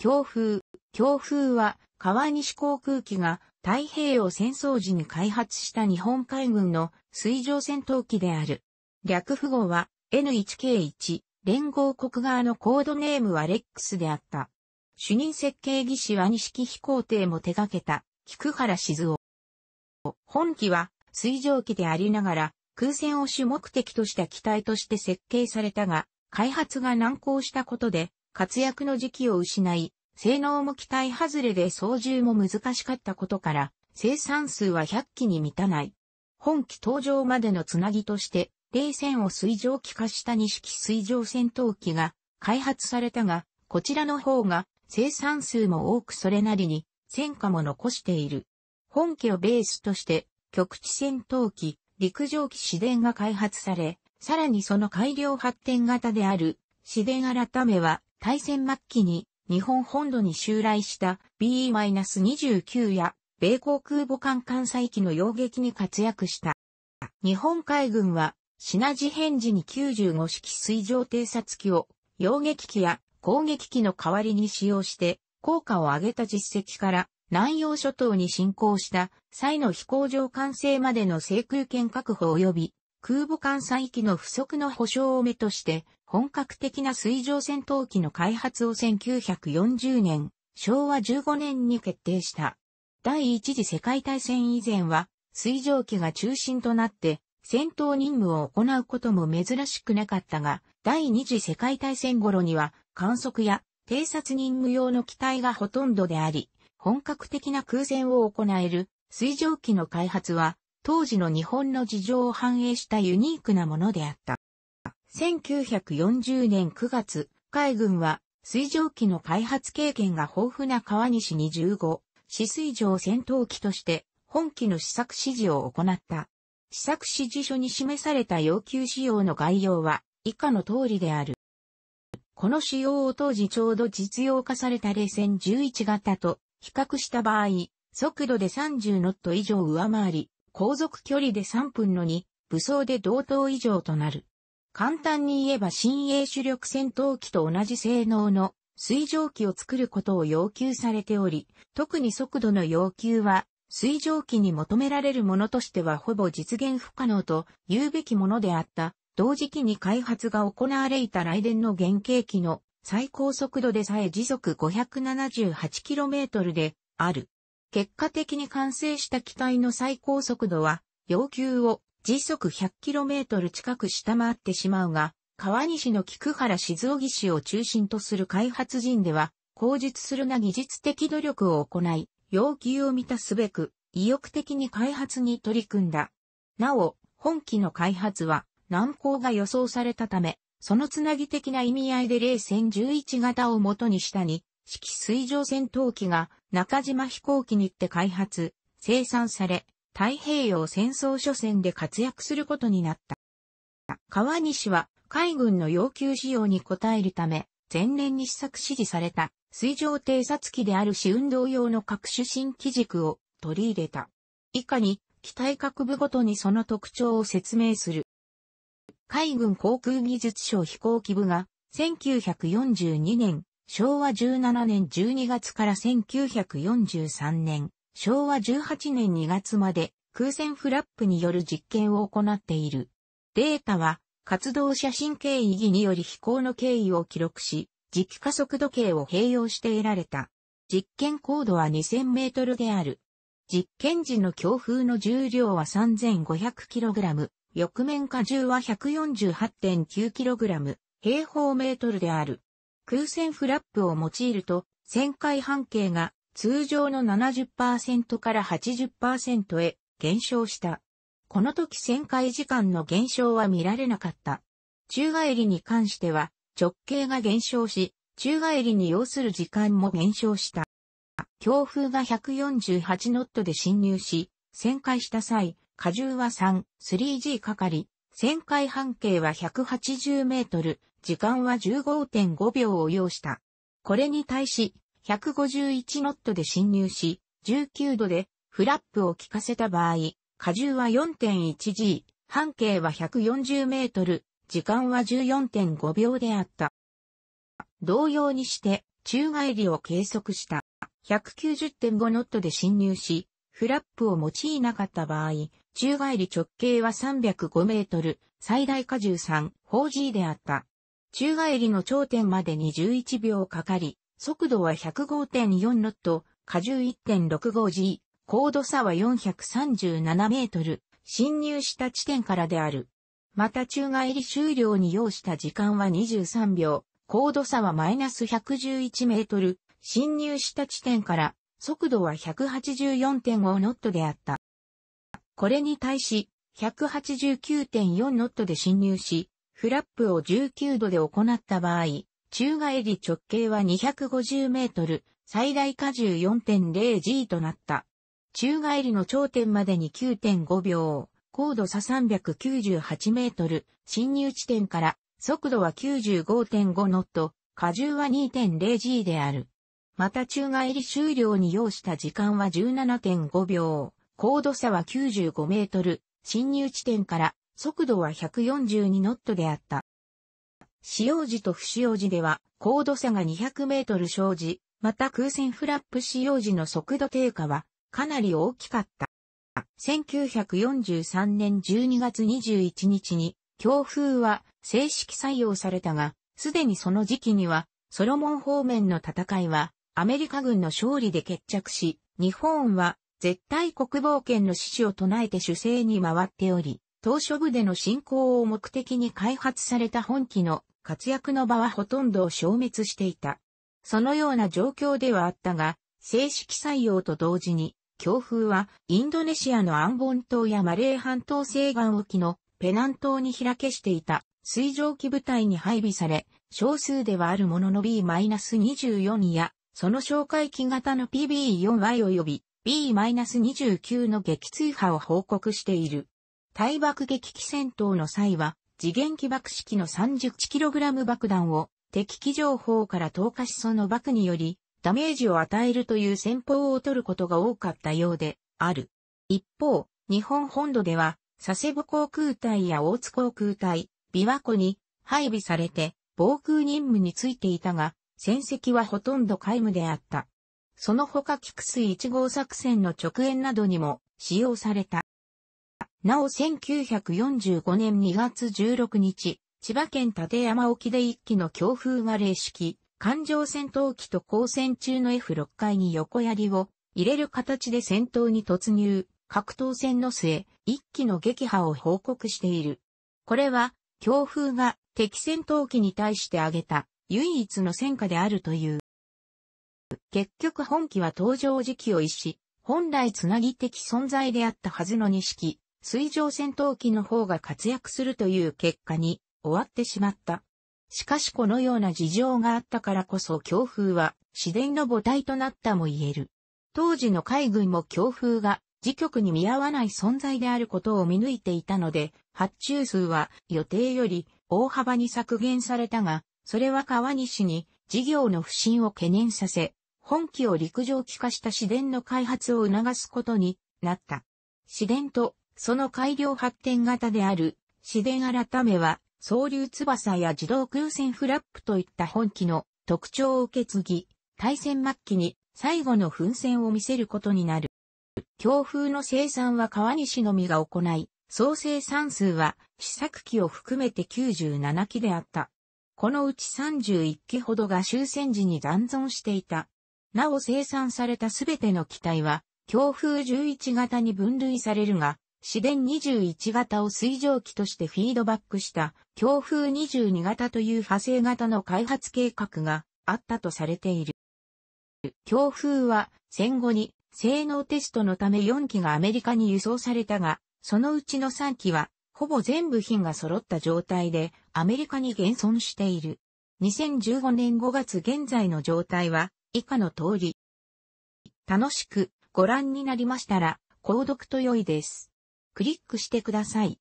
強風。強風は、川西航空機が太平洋戦争時に開発した日本海軍の水上戦闘機である。略符号は N1K1、連合国側のコードネームはレックスであった。主任設計技師は錦飛行艇も手掛けた、菊原静夫。本機は水上機でありながら、空戦を主目的とした機体として設計されたが、開発が難航したことで、活躍の時期を失い、性能も期待外れで操縦も難しかったことから、生産数は100機に満たない。本機登場までのつなぎとして、冷戦を水上機化した二式水上戦闘機が開発されたが、こちらの方が生産数も多くそれなりに戦果も残している。本家をベースとして極地戦闘機、陸上機自電が開発され、さらにその改良発展型である自電改めは大戦末期に日本本土に襲来した BE-29 や米航空母艦艦載機の揚撃に活躍した。日本海軍は、品地返事に95式水上偵察機を、揚撃機や攻撃機の代わりに使用して、効果を上げた実績から、南洋諸島に侵攻した際の飛行場完成までの制空権確保及び、空母艦載機の不足の保障を目として、本格的な水上戦闘機の開発を1940年、昭和15年に決定した。第一次世界大戦以前は、水上機が中心となって、戦闘任務を行うことも珍しくなかったが、第二次世界大戦頃には、観測や偵察任務用の機体がほとんどであり、本格的な空戦を行える水上機の開発は、当時の日本の事情を反映したユニークなものであった。1940年9月、海軍は水蒸気の開発経験が豊富な川西2 5四水上戦闘機として本機の試作指示を行った。試作指示書に示された要求仕様の概要は以下の通りである。この仕様を当時ちょうど実用化された冷戦11型と比較した場合、速度で30ノット以上上回り、航続距離で3分の2、武装で同等以上となる。簡単に言えば新鋭主力戦闘機と同じ性能の水蒸気を作ることを要求されており、特に速度の要求は水蒸気に求められるものとしてはほぼ実現不可能と言うべきものであった。同時期に開発が行われいた雷電の原型機の最高速度でさえ時速 578km である。結果的に完成した機体の最高速度は要求を時速 100km 近く下回ってしまうが、川西の菊原静尾岸市を中心とする開発陣では、口述するな技術的努力を行い、要求を満たすべく、意欲的に開発に取り組んだ。なお、本機の開発は難航が予想されたため、そのつなぎ的な意味合いで冷戦11型を元にしたに、式水上戦闘機が中島飛行機に行って開発、生産され、太平洋戦争初戦で活躍することになった。川西は海軍の要求仕様に応えるため、前年に試作指示された水上偵察機である試運動用の各種新機軸を取り入れた。以下に、機体各部ごとにその特徴を説明する。海軍航空技術省飛行機部が、1942年、昭和17年12月から1943年昭和18年2月まで空戦フラップによる実験を行っている。データは活動写真経緯儀により飛行の経緯を記録し、磁気加速度計を併用して得られた。実験高度は2000メートルである。実験時の強風の重量は 3500kg、翼面荷重は 148.9kg、平方メートルである。空戦フラップを用いると、旋回半径が通常の70%から80%へ減少した。この時旋回時間の減少は見られなかった。宙返りに関しては直径が減少し、宙返りに要する時間も減少した。強風が148ノットで侵入し、旋回した際、荷重は 3,3G かかり、旋回半径は180メートル、時間は15.5秒を要した。これに対し、151ノットで侵入し、19度でフラップを効かせた場合、荷重は 4.1G、半径は140メートル、時間は14.5秒であった。同様にして、宙返りを計測した。190.5ノットで侵入し、フラップを用いなかった場合、宙返り直径は305メートル、最大荷重 3, 4G であった。宙返りの頂点までに11秒かかり、速度は105.4ノット、荷重 1.65G、高度差は437メートル、侵入した地点からである。また宙返り終了に要した時間は23秒、高度差はマイナス111メートル、侵入した地点から速度は184.5ノットであった。これに対し、189.4ノットで侵入し、フラップを19度で行った場合、宙返り直径は250メートル、最大荷重 4.0G となった。宙返りの頂点までに9.5秒、高度差398メートル、進入地点から速度は95.5ノット、荷重は 2.0G である。また宙返り終了に要した時間は17.5秒、高度差は95メートル、進入地点から速度は142ノットであった。使用時と不使用時では、高度差が200メートル生じ、また空戦フラップ使用時の速度低下は、かなり大きかった。1943年12月21日に、強風は正式採用されたが、すでにその時期には、ソロモン方面の戦いは、アメリカ軍の勝利で決着し、日本は、絶対国防圏の指示を唱えて主政に回っており、島初部での進行を目的に開発された本機の活躍の場はほとんどを消滅していた。そのような状況ではあったが、正式採用と同時に、強風はインドネシアのアンボン島やマレー半島西岸沖のペナン島に開けしていた水蒸気部隊に配備され、少数ではあるものの B-24 や、その哨戒機型の PB4Y 及び B-29 の撃墜波を報告している。対爆撃機戦闘の際は、次元起爆式の 31kg 爆弾を敵機情報から投下しその爆によりダメージを与えるという戦法を取ることが多かったようである。一方、日本本土では佐世保航空隊や大津航空隊、琵琶湖に配備されて防空任務についていたが、戦績はほとんど皆無であった。その他菊水1号作戦の直演などにも使用された。なお1945年2月16日、千葉県立山沖で一機の強風が冷式、艦上戦闘機と交戦中の F6 階に横槍を入れる形で戦闘に突入、格闘戦の末、一機の撃破を報告している。これは、強風が敵戦闘機に対して挙げた唯一の戦果であるという。結局本機は登場時期を逸し、本来つなぎ的存在であったはずの二式、水上戦闘機の方が活躍するという結果に終わってしまった。しかしこのような事情があったからこそ強風は自然の母体となったも言える。当時の海軍も強風が時局に見合わない存在であることを見抜いていたので、発注数は予定より大幅に削減されたが、それは川西に事業の不振を懸念させ、本機を陸上機化した自然の開発を促すことになった。自然とその改良発展型である、市電改めは、総流翼や自動空戦フラップといった本機の特徴を受け継ぎ、対戦末期に最後の奮戦を見せることになる。強風の生産は川西のみが行い、総生産数は試作機を含めて97機であった。このうち31機ほどが終戦時に残存していた。なお生産されたすべての機体は、強風11型に分類されるが、市電21型を水蒸気としてフィードバックした強風22型という派生型の開発計画があったとされている。強風は戦後に性能テストのため4機がアメリカに輸送されたが、そのうちの3機はほぼ全部品が揃った状態でアメリカに現存している。2015年5月現在の状態は以下の通り。楽しくご覧になりましたら、購読と良いです。クリックしてください。